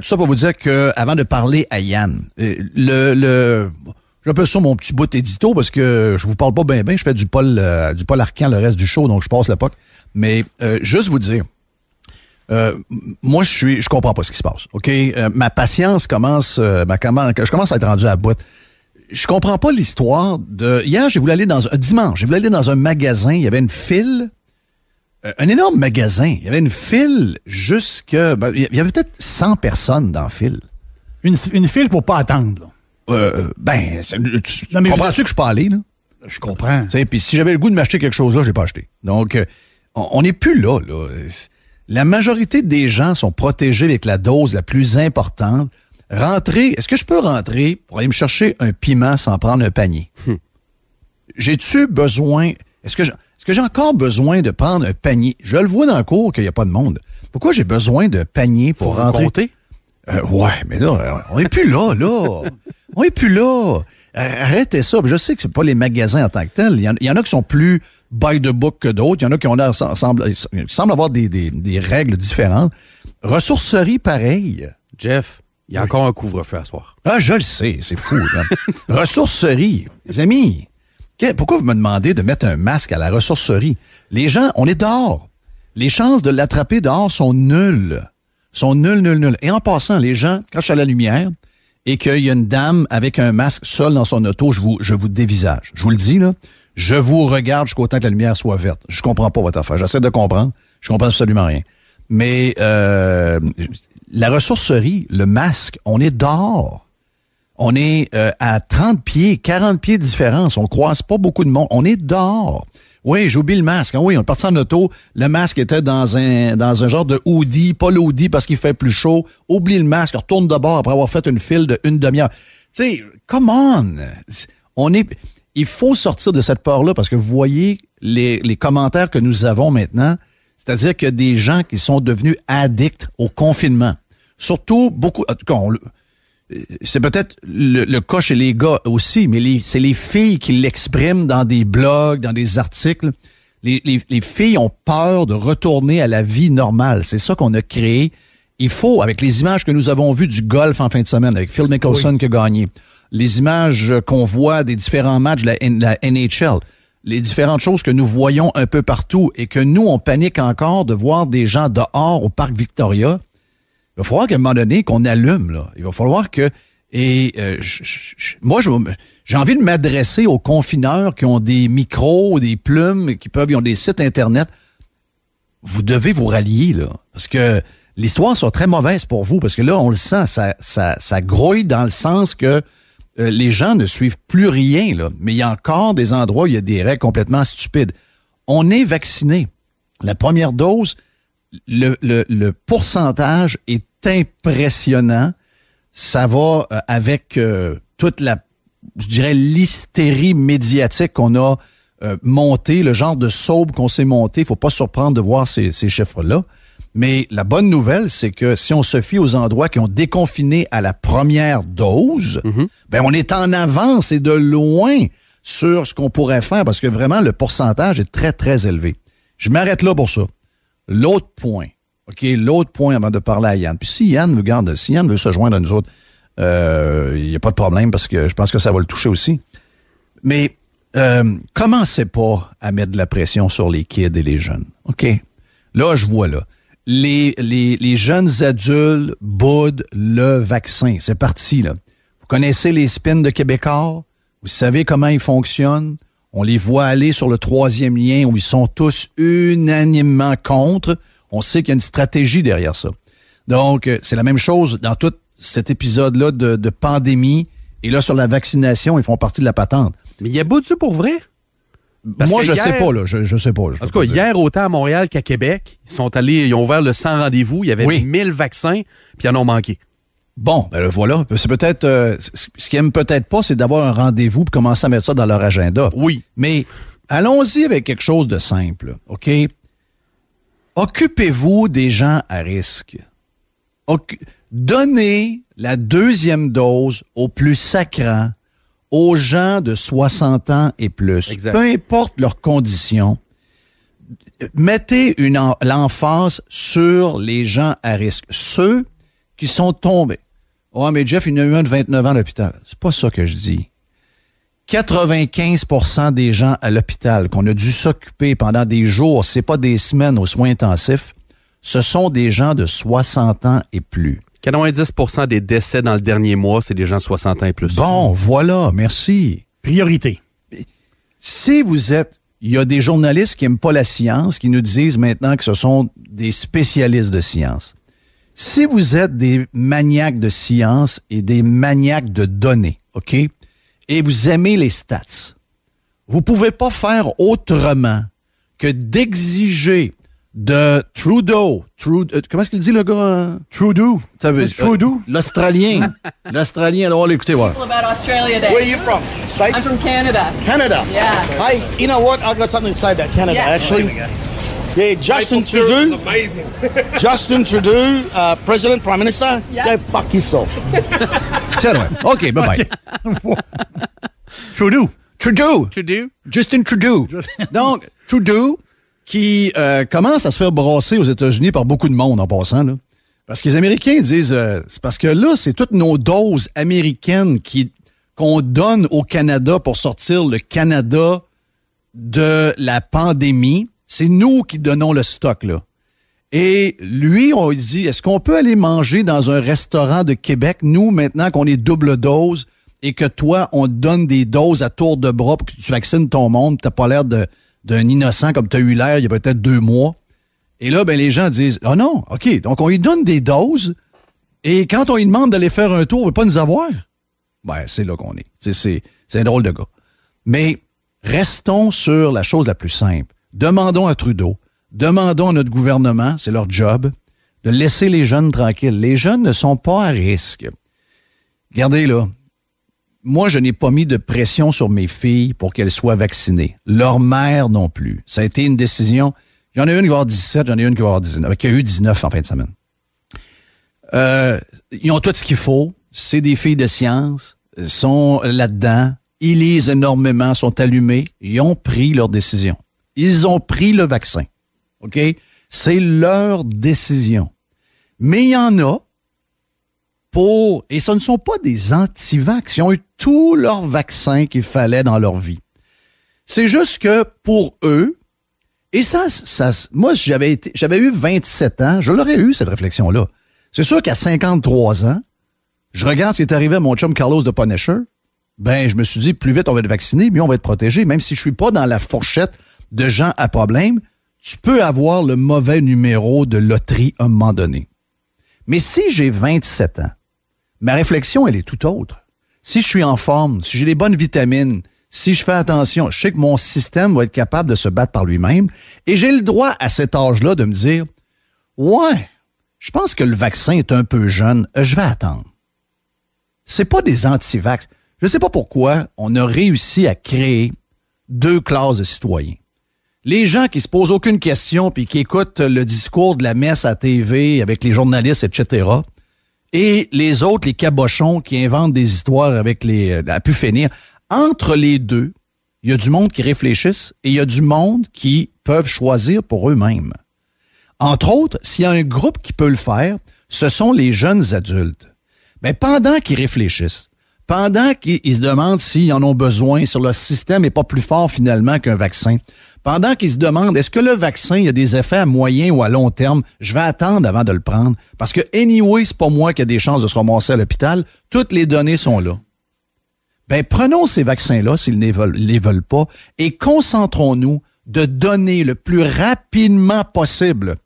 Tout ça pour vous dire que avant de parler à Yann, euh, le, le j'appelle ça mon petit bout édito parce que je vous parle pas bien bien, je fais du Paul euh, du Paul Arcan le reste du show donc je passe le poc. Mais euh, juste vous dire moi, je suis, je comprends pas ce qui se passe. Ok, ma patience commence, ma comment, je commence à être rendu à bout. boîte. Je comprends pas l'histoire de. Hier, j'ai voulu aller dans un dimanche, j'ai voulu aller dans un magasin. Il y avait une file euh, un énorme magasin. Il y avait une file jusque. Ben, il y avait peut-être 100 personnes dans la file. Une, file pour pas attendre. Euh, euh, ben, tu, comprends-tu que je suis pas allé, là? Je comprends. Puis si j'avais le goût de m'acheter quelque chose là, j'ai pas acheté. Donc, on n'est plus là, là. La majorité des gens sont protégés avec la dose la plus importante. Rentrer, est-ce que je peux rentrer pour aller me chercher un piment sans prendre un panier? Hum. J'ai-tu besoin. Est-ce que je que j'ai encore besoin de prendre un panier? Je le vois dans le cours qu'il n'y a pas de monde. Pourquoi j'ai besoin de panier pour rentrer? Euh, ouais, mais là, on n'est plus là, là. on est plus là. Euh, arrêtez ça. Je sais que c'est pas les magasins en tant que tels. Il y, en, a qui sont plus by the book que d'autres. Il y en a qui ont euh, avoir des, règles différentes. Ressourcerie, pareil. Jeff, il y a encore un couvre-feu à soir. Ah, je le sais. C'est fou. Ressourcerie. Les amis, pourquoi vous me demandez de mettre un masque à la ressourcerie? Les gens, on est dehors. Les chances de l'attraper dehors sont nulles. Sont nulles, nulles, nulles. Et en passant, les gens, quand je suis à la lumière et qu'il y a une dame avec un masque seul dans son auto, je vous, je vous dévisage. Je vous le dis, là. Je vous regarde jusqu'au temps que la lumière soit verte. Je comprends pas votre affaire. J'essaie de comprendre. Je comprends absolument rien. Mais euh, la ressourcerie, le masque, on est dehors. On est euh, à 30 pieds, 40 pieds de différence. On croise pas beaucoup de monde. On est dehors. Oui, j'oublie le masque. Hein. oui, on est parti en auto. Le masque était dans un, dans un genre de hoodie, pas l'hoodie parce qu'il fait plus chaud. Oublie le masque, retourne de bord après avoir fait une file de une demi-heure. Tu sais, come on! On est, il faut sortir de cette porte là parce que vous voyez les, les commentaires que nous avons maintenant. C'est-à-dire que des gens qui sont devenus addicts au confinement. Surtout beaucoup, en tout c'est peut-être le, cas chez les gars aussi, mais c'est les filles qui l'expriment dans des blogs, dans des articles. Les, filles ont peur de retourner à la vie normale. C'est ça qu'on a créé. Il faut, avec les images que nous avons vues du golf en fin de semaine, avec Phil Mickelson qui a gagné, les images qu'on voit des différents matchs la, de la NHL, les différentes choses que nous voyons un peu partout et que nous, on panique encore de voir des gens dehors au parc Victoria il va falloir qu'à un moment donné, qu'on allume. Là. Il va falloir que... Et euh, moi, j'ai envie de m'adresser aux confineurs qui ont des micros, des plumes, qui peuvent, ils ont des sites Internet. Vous devez vous rallier, là. Parce que l'histoire sera très mauvaise pour vous, parce que là, on le sent, ça, grouille dans le sens que euh, les gens ne suivent plus rien, là. Mais il y a encore des endroits où il y a des règles complètement stupides. On est vacciné. La première dose, le pourcentage est impressionnant. Ça va euh, avec euh, toute la, je dirais, l'hystérie médiatique qu'on a euh, montée, le genre de saube qu'on s'est monté. Il faut pas surprendre de voir ces, chiffres-là. Mais la bonne nouvelle, c'est que si on se fie aux endroits qui ont déconfiné à la première dose, mhm. ben on est en avance et de loin sur ce qu'on pourrait faire parce que vraiment le pourcentage est très, très élevé. Je m'arrête là pour ça. L'autre point, OK, l'autre point avant de parler à Yann. Puis si Yann, si veut se joindre à nous autres, euh, il n'y a pas de problème parce que je pense que ça va le toucher aussi. Mais euh, commencez pas à mettre de la pression sur les kids et les jeunes. OK? Là, je vois là. Les, les jeunes adultes boudent le vaccin. C'est parti, là. Vous connaissez les spins de Québécois? Vous savez comment ils fonctionnent? On les voit aller sur le troisième lien où ils sont tous unanimement contre. On sait qu'il y a une stratégie derrière ça. Donc, euh, c'est la même chose dans tout cet épisode-là de, pandémie. Et là, sur la vaccination, ils font partie de la patente. Mais il y a bout ça pour vrai? Moi, je, sais pas, là, je, sais pas, en tout cas, hier, autant à Montréal qu'à Québec, ils sont allés, ils ont ouvert le 100 rendez-vous, il y avait 1000 vaccins, puis ils en ont manqué. Bon, ben voilà. C'est peut-être euh, ce qu'ils aiment peut-être pas, c'est d'avoir un rendez-vous et commencer à mettre ça dans leur agenda. Oui. Mais allons-y avec quelque chose de simple, OK? Occupez-vous des gens à risque. Donnez la deuxième dose au plus sacrants aux gens de 60 ans et plus. Peu importe leurs conditions, mettez l'emphase sur les gens à risque, ceux qui sont tombés. Oh, mais Jeff, il y en a eu un de 29 ans à l'hôpital. C'est pas ça que je dis. 95 des gens à l'hôpital qu'on a dû s'occuper pendant des jours, c'est pas des semaines aux soins intensifs, ce sont des gens de 60 ans et plus. 90 des décès dans le dernier mois, c'est des gens de 60 ans et plus. Bon, voilà, merci. Priorité. Si vous êtes il y a des journalistes qui n'aiment pas la science, qui nous disent maintenant que ce sont des spécialistes de science. Si vous êtes des maniaques de science et des maniaques de données, OK? et vous aimez les stats, vous ne pouvez pas faire autrement que d'exiger de Trudeau. Trude, euh, comment est-ce qu'il dit le gars? Hein? Trudeau. Veut, Trudeau. Euh, L'Australien. L'Australien. Alors, écoutez-moi. Where are you from? States? I'm from Canada. Canada? Yeah. Hey, you know what? I've got something to say about Canada, actually. Yeah, Justin Trudeau. Amazing. Justin Trudeau, uh, President, Prime Minister, yeah. go fuck yourself. bye-bye. Trudeau. Trudeau. Trudeau. Justin Trudeau. Donc, Trudeau, qui euh, commence à se faire brasser aux États-Unis par beaucoup de monde en passant. Là. Parce que les Américains disent, euh, c'est parce que là, c'est toutes nos doses américaines qui, qu'on donne au Canada pour sortir le Canada de la pandémie. C'est nous qui donnons le stock, là. Et lui, on lui dit, est-ce qu'on peut aller manger dans un restaurant de Québec, nous, maintenant qu'on est double dose et que toi, on te donne des doses à tour de bras pour que tu vaccines ton monde, t'as pas l'air d'un innocent comme as eu l'air il y a peut-être deux mois. Et là, ben, les gens disent, ah oh non, OK, donc on lui donne des doses et quand on lui demande d'aller faire un tour, on veut pas nous avoir. Ben, c'est là qu'on est. C'est un drôle de gars. Mais restons sur la chose la plus simple. Demandons à Trudeau Demandons à notre gouvernement, c'est leur job, de laisser les jeunes tranquilles. Les jeunes ne sont pas à risque. Regardez là, moi, je n'ai pas mis de pression sur mes filles pour qu'elles soient vaccinées. Leur mère non plus. Ça a été une décision. J'en ai une qui va avoir 17, j'en ai une qui va avoir 19, qui a eu 19 en fin de semaine. Euh, ils ont tout ce qu'il faut. C'est des filles de science. Ils sont là-dedans. Ils lisent énormément, sont allumés. Ils ont pris leur décision. Ils ont pris le vaccin. OK? C'est leur décision. Mais il y en a pour, et ce ne sont pas des anti-vax, ils ont eu tous leurs vaccins qu'il fallait dans leur vie. C'est juste que pour eux, et ça, ça moi, j'avais j'avais eu 27 ans, je l'aurais eu, cette réflexion-là. C'est sûr qu'à 53 ans, je regarde ce qui est arrivé à mon chum Carlos de Punisher. Ben, je me suis dit, plus vite on va être vacciné, mieux on va être protégé, même si je ne suis pas dans la fourchette de gens à problème tu peux avoir le mauvais numéro de loterie à un moment donné. Mais si j'ai 27 ans, ma réflexion, elle est tout autre. Si je suis en forme, si j'ai les bonnes vitamines, si je fais attention, je sais que mon système va être capable de se battre par lui-même et j'ai le droit à cet âge-là de me dire, ouais, je pense que le vaccin est un peu jeune, euh, je vais attendre. C'est pas des anti Je ne sais pas pourquoi on a réussi à créer deux classes de citoyens. Les gens qui se posent aucune question puis qui écoutent le discours de la messe à TV avec les journalistes, etc. Et les autres, les cabochons qui inventent des histoires avec les... Euh, à pu finir. Entre les deux, il y a du monde qui réfléchissent et il y a du monde qui peuvent choisir pour eux-mêmes. Entre autres, s'il y a un groupe qui peut le faire, ce sont les jeunes adultes. Mais pendant qu'ils réfléchissent, pendant qu'ils se demandent s'ils en ont besoin, sur le système n'est pas plus fort finalement qu'un vaccin, pendant qu'ils se demandent est-ce que le vaccin a des effets à moyen ou à long terme, je vais attendre avant de le prendre parce que anyway, c'est pas moi qui a des chances de se rembourser à l'hôpital, toutes les données sont là. Ben prenons ces vaccins-là s'ils ne les veulent pas et concentrons-nous de donner le plus rapidement possible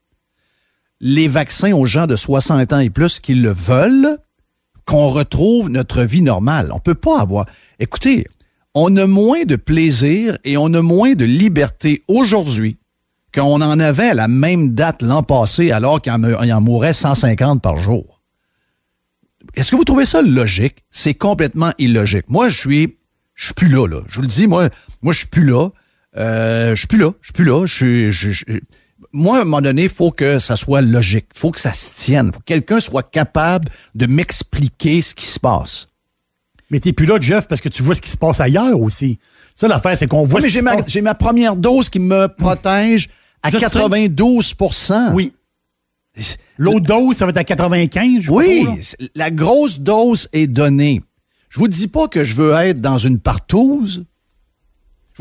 les vaccins aux gens de 60 ans et plus qui le veulent qu'on retrouve notre vie normale. On peut pas avoir. Écoutez, on a moins de plaisir et on a moins de liberté aujourd'hui qu'on en avait à la même date l'an passé, alors qu'il y en mourait 150 par jour. Est-ce que vous trouvez ça logique? C'est complètement illogique. Moi, je suis, je suis plus là, là. Je vous le dis, moi, moi, je suis plus là. Euh, je suis plus là, je suis plus là. Je suis, moi, à un moment donné, il faut que ça soit logique, il faut que ça se tienne, faut que quelqu'un soit capable de m'expliquer ce qui se passe. Mais t'es plus là, Jeff, parce que tu vois ce qui se passe ailleurs aussi. Ça, l'affaire, c'est qu'on voit mais j'ai ma, j'ai ma première dose qui me protège à 92 Oui. L'autre dose, ça va être à 95 Oui, la grosse dose est donnée. Je vous dis pas que je veux être dans une partouze,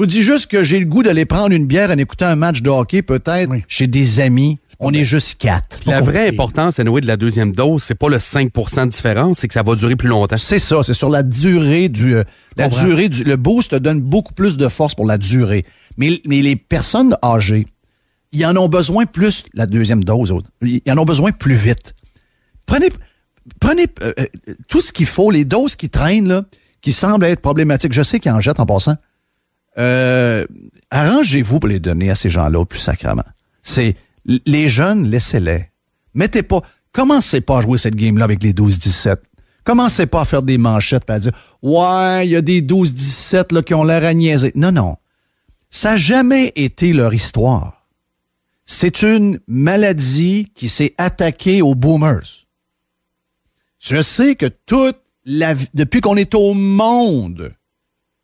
vous dis juste que j'ai le goût d'aller prendre une bière en écoutant un match de hockey, peut-être, chez des amis. On est juste quatre. la vraie importance, Noé, de la deuxième dose, c'est pas le 5 de différence, c'est que ça va durer plus longtemps. C'est ça, c'est sur la durée du. Euh, la durée Le boost donne beaucoup plus de force pour la durée. Mais, les personnes âgées, ils en ont besoin plus la deuxième dose. Ils en ont besoin plus vite. Prenez. Prenez euh, euh, tout ce qu'il faut, les doses qui traînent, qui semblent être problématiques. Je sais qu'ils en jettent en passant. Euh, arrangez-vous pour les donner à ces gens-là au plus sacrement. C'est les jeunes, laissez-les. Mettez pas, commencez pas à jouer cette game-là avec les 12-17. Commencez pas à faire des manchettes pas dire Ouais, il y a des 12-17 qui ont l'air à Non, non. Ça n'a jamais été leur histoire. C'est une maladie qui s'est attaquée aux boomers. Je sais que toute la vie, depuis qu'on est au monde,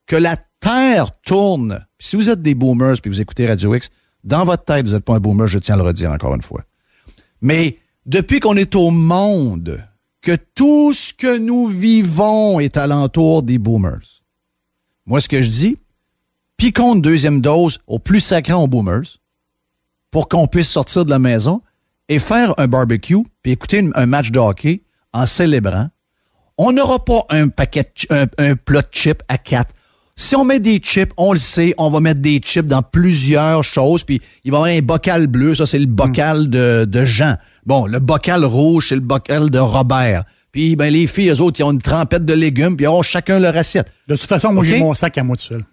que la Terre tourne. si vous êtes des boomers puis vous écoutez Radio X, dans votre tête, vous n'êtes pas un boomer, je tiens à le redire encore une fois. Mais depuis qu'on est au monde, que tout ce que nous vivons est alentour des boomers. Moi, ce que je dis, piquons une deuxième dose au plus sacré aux boomers pour qu'on puisse sortir de la maison et faire un barbecue puis écouter un match de hockey en célébrant. On n'aura pas un paquet, un, plot plat de chips à quatre si on met des chips, on le sait, on va mettre des chips dans plusieurs choses. Puis il va y avoir un bocal bleu, ça c'est le hmm. bocal de, de Jean. Bon, le bocal rouge, c'est le bocal de Robert. Puis ben, les filles, eux autres, ils ont une trempette de légumes, puis ils ont chacun leur assiette. De toute façon, moi j'ai mon sac à moi tout seul.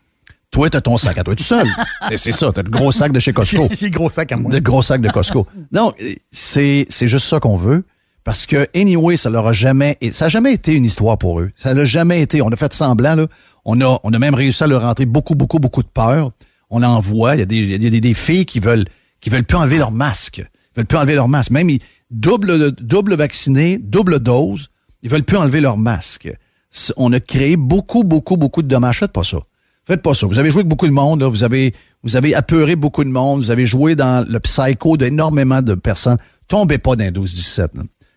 Toi, t'as ton sac à toi tout seul. c'est ça, t'as le gros sac de chez Costco. J'ai le gros sac à moi. Le gros sac de Costco. Non, c'est juste ça qu'on veut. Parce que, anyway, ça leur a jamais, ça a jamais été une histoire pour eux. Ça l'a jamais été. On a fait semblant, là. On a, on a même réussi à leur rentrer beaucoup, beaucoup, beaucoup de peur. On en voit. Il y a des, filles qui veulent, qui veulent plus enlever leur masque. Ils veulent plus enlever leur masque. Même, double, euh, double vaccinés, double dose. Ils veulent plus enlever leur masque. On a créé beaucoup, beaucoup, beaucoup de dommages. Faites pas ça. Faites pas ça. Vous avez joué avec beaucoup de monde, Vous avez, vous avez apeuré beaucoup de monde. Vous avez joué dans le psycho d'énormément de personnes. Tombez pas dans 12-17,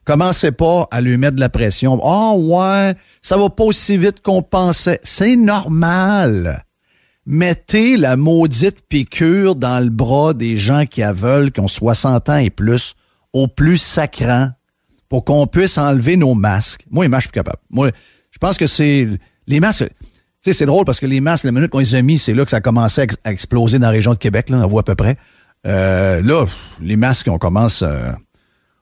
Commencez pas à lui mettre de la pression. Ah oh, ouais, ça va pas aussi vite qu'on pensait. C'est normal. Mettez la maudite piqûre dans le bras des gens qui veulent, qui ont 60 ans et plus, au plus sacrant, pour qu'on puisse enlever nos masques. Moi, les masques, je suis plus capable. Moi, je pense que c'est... Les masques... Tu sais, c'est drôle parce que les masques, la minute qu'on les a mis, c'est là que ça a commencé à, exploser dans la région de Québec, là, on voit à peu près. Euh, là, les masques, on commence... Euh,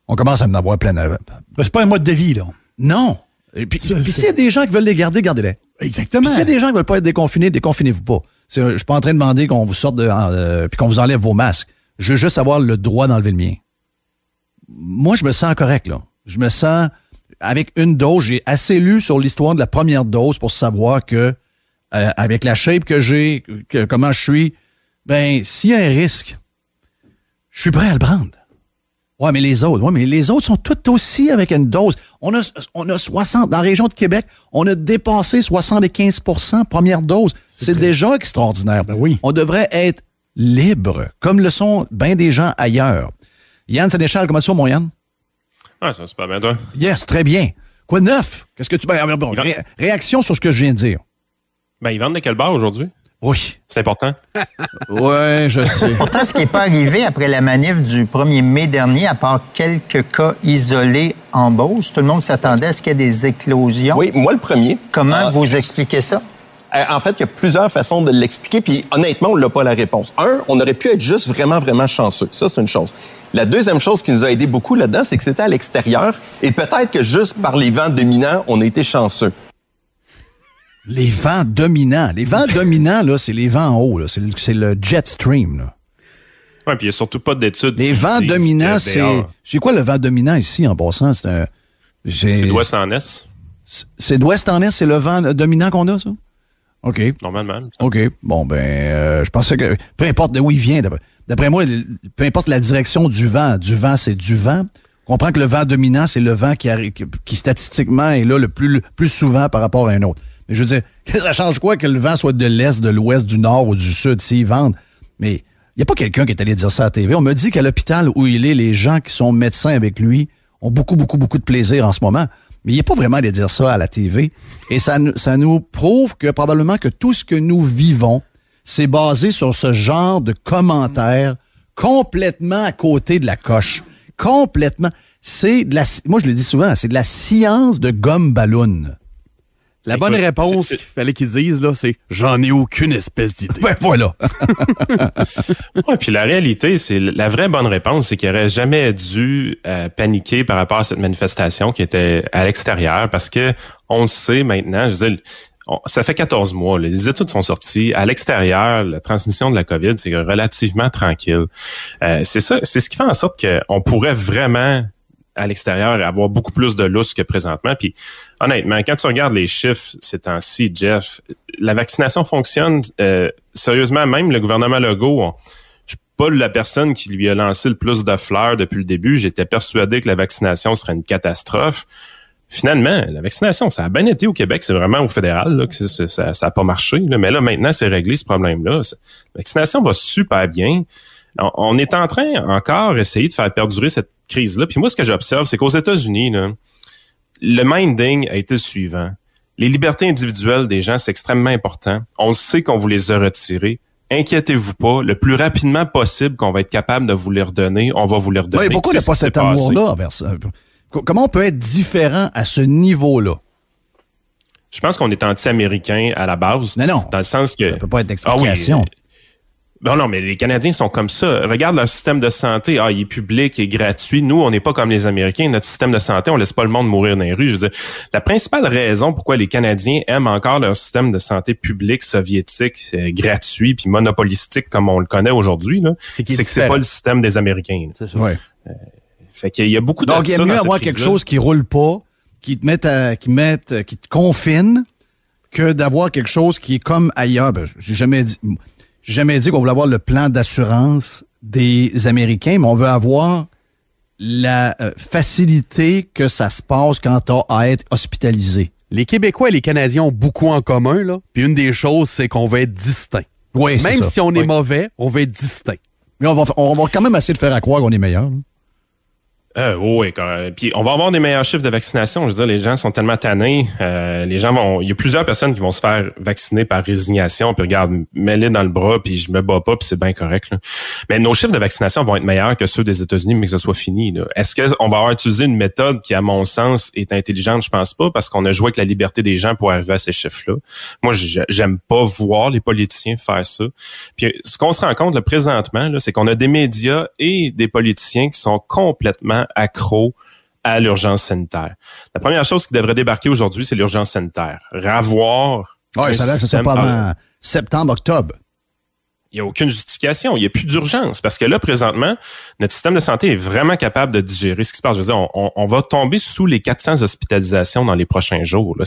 on commence à en avoir plein. Ben, c'est pas un mode de vie, là. Non. Et puis, s'il y a des gens qui veulent les garder, gardez-les. Exactement. S'il y a des gens qui veulent pas être déconfinés, déconfinez-vous pas. Je suis pas en train de demander qu'on vous sorte de, euh, puis qu'on vous enlève vos masques. Je veux juste avoir le droit d'enlever le mien. Moi, je me sens correct, là. Je me sens avec une dose. J'ai assez lu sur l'histoire de la première dose pour savoir que euh, avec la shape que j'ai, comment je suis, ben s'il y a un risque, je suis prêt à le prendre. Oui, mais les autres, mais les autres sont tout aussi avec une dose. On a, on a 60, dans la région de Québec, on a dépassé 75 première dose. C'est déjà extraordinaire. Ben oui. On devrait être libre, comme le sont bien des gens ailleurs. Yann Sénéchal, comment tu vas, mon Yann? Ah, ça va super bien, toi? Yes, très bien. Quoi neuf? Qu'est-ce que tu... Ben, ben, bon, réaction sur ce que je viens de dire. Ben, ils vendent de quel bar aujourd'hui? Oui. C'est important? oui, je sais. Pourtant, ce qui n'est pas arrivé après la manif du 1er mai dernier, à part quelques cas isolés en Beauce, tout le monde s'attendait à ce qu'il y ait des éclosions. Oui, moi le premier. Comment ah. vous expliquez ça? Euh, en fait, il y a plusieurs façons de l'expliquer, puis honnêtement, on n'a pas la réponse. Un, on aurait pu être juste vraiment, vraiment chanceux. Ça, c'est une chose. La deuxième chose qui nous a aidé beaucoup là-dedans, c'est que c'était à l'extérieur, et peut-être que juste par les vents dominants, on a été chanceux. Les vents dominants. Les vents dominants, là, c'est les vents en haut. C'est le, jet stream. Oui, puis il n'y a surtout pas d'études. Les vents dominants, c'est. C'est quoi le vent dominant ici, en passant? C'est C'est d'ouest en est. C'est d'ouest en est, c'est le vent dominant qu'on a, ça? OK. Normalement. OK. Bon, ben, euh, je pensais que. Peu importe de où il vient, d'après moi, peu importe la direction du vent, du vent, c'est du vent. On comprend que le vent dominant, c'est le vent qui, arrive qui, statistiquement est là le plus, le plus souvent par rapport à un autre. Mais je veux dire, ça change quoi que le vent soit de l'est, de l'ouest, du nord ou du sud, s'il vente? Mais il n'y a pas quelqu'un qui est allé dire ça à la TV. On me dit qu'à l'hôpital où il est, les gens qui sont médecins avec lui ont beaucoup, beaucoup, beaucoup de plaisir en ce moment. Mais il n'est pas vraiment allé dire ça à la TV. Et ça, ça nous prouve que probablement que tout ce que nous vivons, c'est basé sur ce genre de commentaires complètement à côté de la coche. Complètement. C'est de la, moi je le dis souvent, c'est de la science de gomme ballon. La bonne réponse qu'il fallait qu'ils disent, là, c'est j'en ai aucune espèce d'idée. Ben voilà. ouais, puis la réalité, c'est la vraie bonne réponse, c'est qu'il n'aurait jamais dû euh, paniquer par rapport à cette manifestation qui était à l'extérieur parce que on sait maintenant, je veux ça fait 14 mois, les études sont sorties. À l'extérieur, la transmission de la COVID, c'est relativement tranquille. Euh, c'est ça, c'est ce qui fait en sorte qu'on pourrait vraiment à l'extérieur et avoir beaucoup plus de lousse que présentement. Puis honnêtement, quand tu regardes les chiffres ces temps-ci, Jeff, la vaccination fonctionne euh, sérieusement. Même le gouvernement Legault, je suis pas la personne qui lui a lancé le plus de fleurs depuis le début. J'étais persuadé que la vaccination serait une catastrophe. Finalement, la vaccination, ça a bien été au Québec, c'est vraiment au fédéral que ça n'a pas marché. Mais là, maintenant, c'est réglé ce problème-là. La vaccination va super bien on, est en train encore essayer de faire perdurer cette crise-là. Puis moi, ce que j'observe, c'est qu'aux États-Unis, le minding a été le suivant. Les libertés individuelles des gens, c'est extrêmement important. On sait qu'on vous les a retirées inquiétez-vous pas, le plus rapidement possible qu'on va être capable de vous les redonner, on va vous les redonner. pourquoi il n'y a pas cet amour-là envers Comment on peut être différent à ce niveau-là? Je pense qu'on est anti-américain à la base. Non, non. Dans le sens que. Ça peut pas être ah d'explication. Non, non, mais les Canadiens sont comme ça. Regarde leur système de santé. Ah, il est public, il est gratuit. Nous, on n'est pas comme les Américains. Notre système de santé, on laisse pas le monde mourir dans les rues. Je veux la principale raison pourquoi les Canadiens aiment encore leur système de santé public soviétique, euh, gratuit, puis monopolistique comme on le connaît aujourd'hui, c'est que que c'est pas le système des Américains. C'est ça. Ouais. Euh, fait qu'il y a beaucoup de Donc, il y mieux avoir quelque chose qui roule pas, qui te mette à, qui mette, euh, qui te confine, que d'avoir quelque chose qui est comme ailleurs. Ben, j'ai jamais dit j'ai jamais dit qu'on voulait avoir le plan d'assurance des Américains, mais on veut avoir la euh, facilité que ça se passe quand tu à être hospitalisé. Les Québécois et les Canadiens ont beaucoup en commun, là. Puis une des choses, c'est qu'on va être distinct. Oui, Même ça. si on est mauvais, on va être distinct. Mais on va, quand même essayer de faire à croire qu'on est meilleur. Euh, oui, puis on va avoir des meilleurs chiffres de vaccination. Je veux dire, les gens sont tellement tannés. Euh, les gens vont, il y a plusieurs personnes qui vont se faire vacciner par résignation. Puis regarde, mets-les dans le bras, puis je me bats pas, puis c'est bien correct. Mais nos chiffres de vaccination vont être meilleurs que ceux des États-Unis, mais que ce soit fini. Est-ce qu'on va avoir utilisé une méthode qui, à mon sens, est intelligente Je pense pas, parce qu'on a joué avec la liberté des gens pour arriver à ces chiffres-là. Moi, j'aime pas voir les politiciens faire ça. Puis ce qu'on se rend compte présentement, là, c'est qu'on a des médias et des politiciens qui sont complètement accro à l'urgence sanitaire. La première chose qui devrait débarquer aujourd'hui, c'est l'urgence sanitaire. Ravoir. Oui, ça, va, ça, septembre, octobre il n'y a aucune justification, il n'y a plus d'urgence. Parce que là, présentement, notre système de santé est vraiment capable de digérer ce qui se passe. Je veux dire, on, va tomber sous les 400 hospitalisations dans les prochains jours.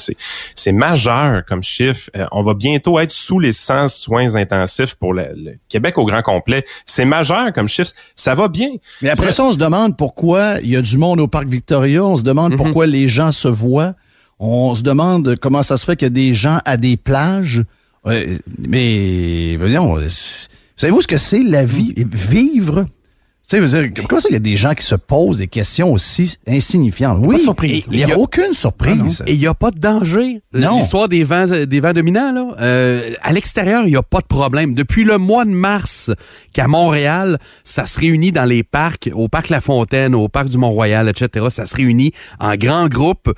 C'est, majeur comme chiffre. Euh, on va bientôt être sous les 100 soins intensifs pour le, Québec au grand complet. C'est majeur comme chiffre. Ça va bien. Mais après ça, on se demande pourquoi il y a du monde au Parc Victoria. On se demande mhm. pourquoi les gens se voient. On se demande comment ça se fait qu'il y des gens à des plages. Mais, mais, savez-vous ce que c'est la vie? Vivre? Tu sais, comment ça, il y a des gens qui se posent des questions aussi insignifiantes? Oui. Il n'y a, aucune surprise. et il n'y a pas de danger. Euh, l'histoire des vents, euh, des vents dominants, là. Euh, à l'extérieur, il n'y a pas de problème. Depuis le mois de mars, qu'à Montréal, ça se réunit dans les parcs, au parc La Fontaine, au parc du Mont-Royal, etc. Ça se réunit en grands groupes.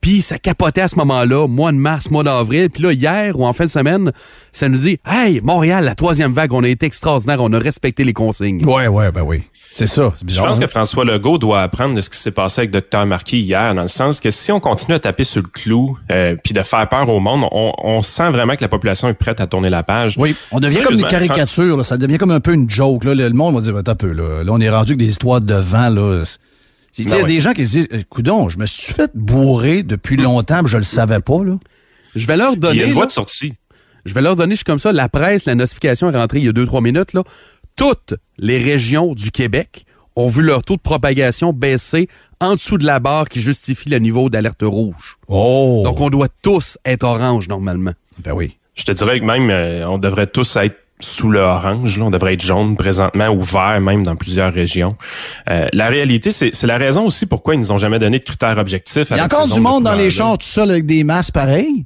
Puis ça capotait à ce moment-là, mois de mars, mois d'avril. Puis là, hier ou en fin de semaine, ça nous dit Hey, Montréal, la troisième vague, on a été extraordinaire, on a respecté les consignes. Ouais, ouais, ben oui. C'est ça. C'est bizarre. Je pense que François Legault doit apprendre de ce qui s'est passé avec Dr. Marquis hier, dans le sens que si on continue à taper sur le clou euh, puis de faire peur au monde, on, sent vraiment que la population est prête à tourner la page. Oui, on devient comme une caricature, ça devient comme un peu une joke. Le monde va dire, un ben, peu, là. là on est rendu avec des histoires de vent. Là. Ben il y a des gens qui se disent, euh, coudon, je me suis fait bourrer depuis longtemps, mais je le savais pas, là. Je vais leur donner. Il y a une voie de sortie. Je vais leur donner, je suis comme ça, la presse, la notification est rentrée il y a 2-3 minutes, là. Toutes les régions du Québec ont vu leur taux de propagation baisser en dessous de la barre qui justifie le niveau d'alerte rouge. Oh. Donc, on doit tous être orange normalement. Ben oui. Je te dirais que même, euh, on devrait tous être sous l'orange, orange. Là. On devrait être jaune présentement ou vert même dans plusieurs régions. Euh, la réalité, c'est la raison aussi pourquoi ils nous ont jamais donné de critères objectifs. Il y a encore du monde dans les champs, tout ça, avec des masses pareilles.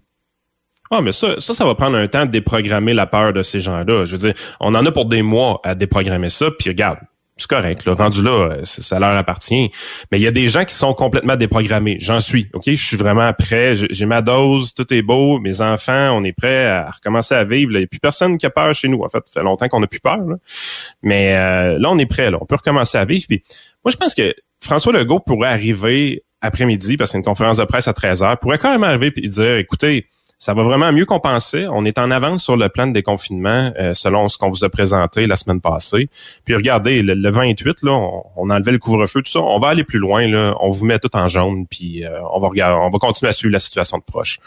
Ah, mais ça, ça, ça va prendre un temps de déprogrammer la peur de ces gens-là. Je veux dire, on en a pour des mois à déprogrammer ça, puis regarde, c'est correct. Là. Rendu là, euh, ça leur appartient. Mais il y a des gens qui sont complètement déprogrammés. J'en suis. OK, je suis vraiment prêt. J'ai ma dose. Tout est beau. Mes enfants, on est prêt à recommencer à vivre. Il n'y a plus personne qui a peur chez nous. En fait, ça fait longtemps qu'on n'a plus peur. Mais euh, là, on est prêt. On peut recommencer à vivre. Puis, moi, je pense que François Legault pourrait arriver après-midi, parce qu'il y a une conférence de presse à 13h, pourrait quand même arriver et dire, écoutez, ça va vraiment mieux qu'on pensait. On est en avance sur le plan de déconfinement euh, selon ce qu'on vous a présenté la semaine passée. Puis regardez, le, 28, là, on, on enlevait le couvre-feu, tout ça. On va aller plus loin. Là. On vous met tout en jaune, puis euh, on va regarder, on va continuer à suivre la situation de proche.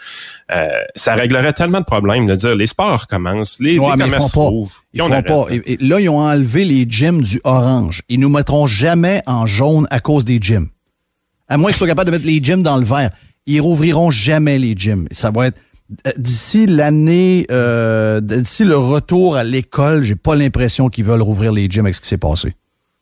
Euh, ça réglerait tellement de problèmes. De dire, les sports commencent, les, ouais, commerces se Ils font pas. Et là, ils ont enlevé les gyms du orange. Ils nous mettront jamais en jaune à cause des gyms. À moins qu'ils soient capables de mettre les gyms dans le vert. Ils rouvriront jamais les gyms. Ça va être euh, d'ici l'année, euh, d'ici le retour à l'école, j'ai pas l'impression qu'ils veulent rouvrir les gyms avec ce qui s'est passé.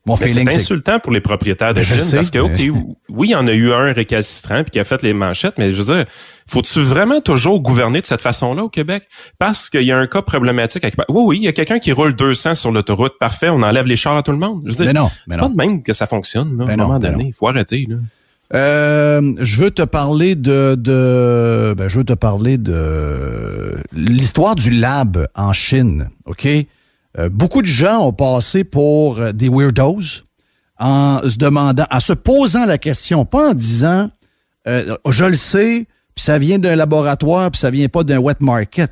Mon c'est insultant pour les propriétaires de ben, gyms parce que oui, il y en a eu un récalcitrant puis qui a fait les manchettes, mais je veux dire, faut-tu vraiment toujours gouverner de cette façon-là au Québec Parce qu'il y a un cas problématique. avec Oui, oui, il y a quelqu'un qui roule 200 sur l'autoroute, parfait, on enlève les chars à tout le monde. Je mais non, c'est pas de même que ça fonctionne. à un ben moment ben donné, il faut arrêter. Euh, je veux te parler de, ben, je veux te parler de l'histoire du lab en Chine. Ok, euh, beaucoup de gens ont passé pour des weirdos en se demandant, en se posant la question, pas en disant, euh, je le sais, puis ça vient d'un laboratoire, puis ça vient pas d'un wet market,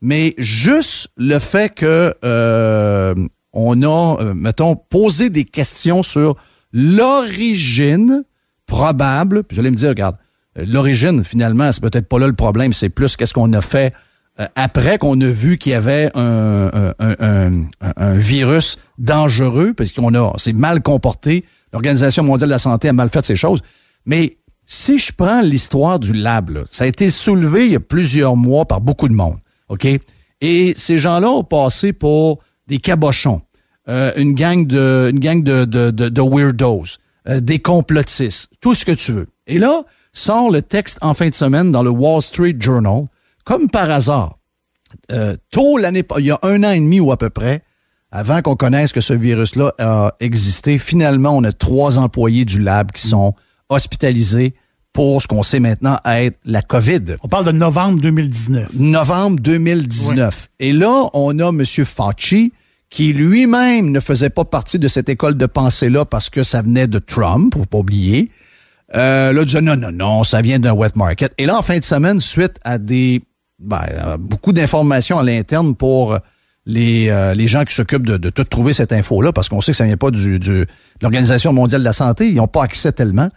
mais juste le fait que on a, mettons, posé des questions sur l'origine probable. Puis j'allais me dire, regarde, euh, l'origine, finalement, c'est peut-être pas là le problème, c'est plus qu'est-ce qu'on a fait euh, après qu'on a vu qu'il y avait un, virus dangereux, parce qu'on a, c'est mal comporté. L'Organisation mondiale de la santé a mal fait ces choses. Mais si je prends l'histoire du lab, ça a été soulevé il y a plusieurs mois par beaucoup de monde. OK? Et ces gens-là ont passé pour des cabochons, euh, une gang de, une gang de, de, de weirdos. Euh, des complotistes, tout ce que tu veux. Et là, sort le texte en fin de semaine dans le Wall Street Journal, comme par hasard. Euh, tôt l'année, il y a un an et demi ou à peu près, avant qu'on connaisse que ce virus-là a existé, finalement, on a trois employés du lab qui mm. sont hospitalisés pour ce qu'on sait maintenant être la COVID. On parle de novembre 2019. Novembre 2019. Et là, on a M. Fauci qui lui-même ne faisait pas partie de cette école de pensée-là parce que ça venait de Trump, faut pas oublier, euh, là, disait non, non, non, ça vient d'un wet market. Et là, en fin de semaine, suite à des ben, beaucoup d'informations à l'interne pour les, euh, les gens qui s'occupent de, de, tout trouver cette info-là, parce qu'on sait que ça vient pas du, du de l'Organisation mondiale de la santé, ils n'ont pas accès tellement.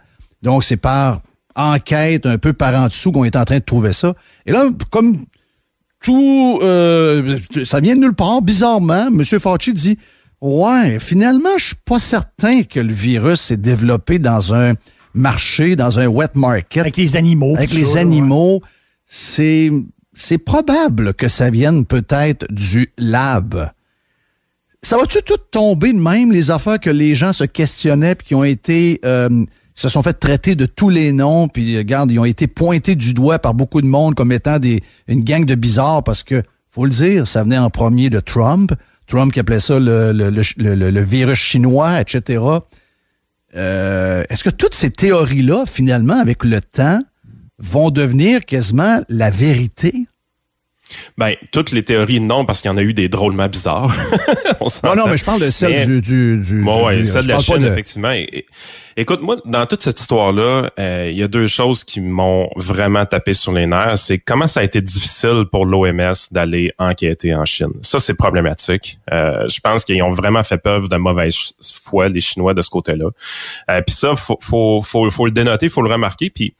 Donc, c'est par enquête, un peu par en dessous qu'on est en train de trouver ça. Et là, comme tout. Euh, ça vient de nulle part. Bizarrement, M. Fauci dit Ouais, finalement, je suis pas certain que le virus s'est développé dans un marché, dans un wet market. Avec les animaux. Avec les animaux. C'est. C'est probable que ça vienne peut-être du lab. Ça va-tu tout tomber de même, les affaires que les gens se questionnaient et qui ont été euh, se sont fait traiter de tous les noms, puis regarde, euh, ils ont été pointés du doigt par beaucoup de monde comme étant des, une gang de bizarres parce que, faut le dire, ça venait en premier de Trump. Trump qui appelait ça le, le, le, virus chinois, etc. Euh, est-ce que toutes ces théories-là, finalement, avec le temps, vont devenir quasiment la vérité? Ben, toutes les théories, non, parce qu'il y en a eu des drôlement bizarres. non, non, mais je parle de celle du, du, celle de la Chine, effectivement. écoute, moi, dans toute cette histoire-là, euh, il y a deux choses qui m'ont vraiment tapé sur les nerfs. C'est comment ça a été difficile pour l'OMS d'aller enquêter en Chine. Ça, c'est problématique. Euh, je pense qu'ils ont vraiment fait preuve de mauvaise foi, les Chinois, de ce côté-là. Euh, puis ça, faut, faut, faut, faut, le dénoter, faut le remarquer. Puis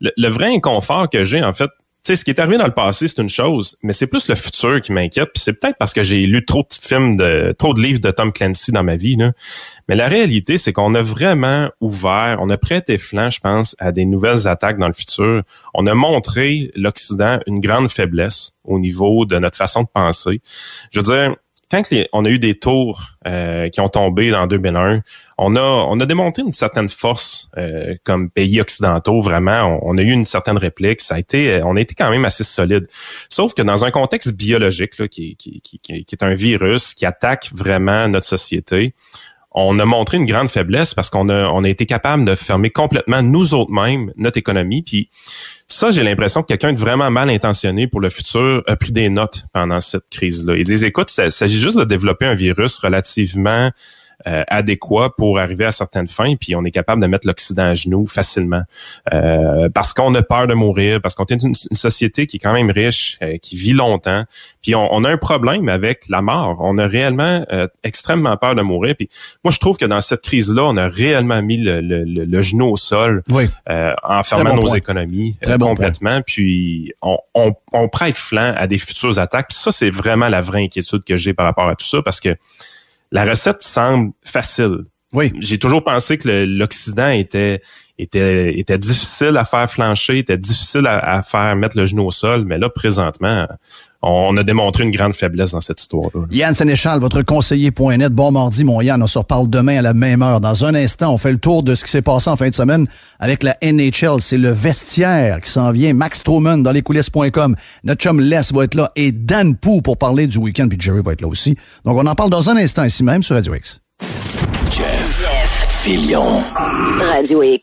le vrai inconfort que j'ai, en fait, tu sais, ce qui est arrivé dans le passé, c'est une chose, mais c'est plus le futur qui m'inquiète. Puis c'est peut-être parce que j'ai lu trop de films, de trop de livres de Tom Clancy dans ma vie. Mais la réalité, c'est qu'on a vraiment ouvert, on a prêté flanc, je pense, à des nouvelles attaques dans le futur. On a montré l'Occident une grande faiblesse au niveau de notre façon de penser. Je veux dire, quand on a eu des tours euh, qui ont tombé dans 2001, on a, on a démontré une certaine force euh, comme pays occidentaux. Vraiment, on, on, a eu une certaine réplique. Ça a été, euh, on a été quand même assez solide. Sauf que dans un contexte biologique là, qui, qui, qui, qui est un virus qui attaque vraiment notre société, on a montré une grande faiblesse parce qu'on a, on a été capable de fermer complètement nous autres mêmes notre économie. Puis ça, j'ai l'impression que quelqu'un de vraiment mal intentionné pour le futur a pris des notes pendant cette crise-là. Ils disent, écoute, il s'agit juste de développer un virus relativement euh, adéquat pour arriver à certaines fins, puis on est capable de mettre l'Occident à genoux facilement. Euh, parce qu'on a peur de mourir, parce qu'on est une, société qui est quand même riche, euh, qui vit longtemps, puis on, a un problème avec la mort. On a réellement extrêmement peur de mourir. Puis moi, je trouve que dans cette crise-là, on a réellement mis le, genou au sol en fermant nos économies complètement. Puis on, on prête flanc à des futures attaques. ça, c'est vraiment la vraie inquiétude que j'ai par rapport à tout ça, parce que la recette semble facile. Oui. J'ai toujours pensé que l'Occident était, était, était difficile à faire flancher, était difficile à, à, faire mettre le genou au sol, mais là, présentement, on a démontré une grande faiblesse dans cette histoire-là. Yann Sénéchal, votre conseiller.net. Bon mardi, mon Yann. On se reparle demain à la même heure. Dans un instant, on fait le tour de ce qui s'est passé en fin de semaine avec la NHL. C'est le vestiaire qui s'en vient. Max Truman dans les coulisses.com. Notre chum Les va être là et Dan Pou pour parler du week-end. Puis Jerry va être là aussi. Donc, on en parle dans un instant ici même sur Radio X. Jeff, Jeff Radio X.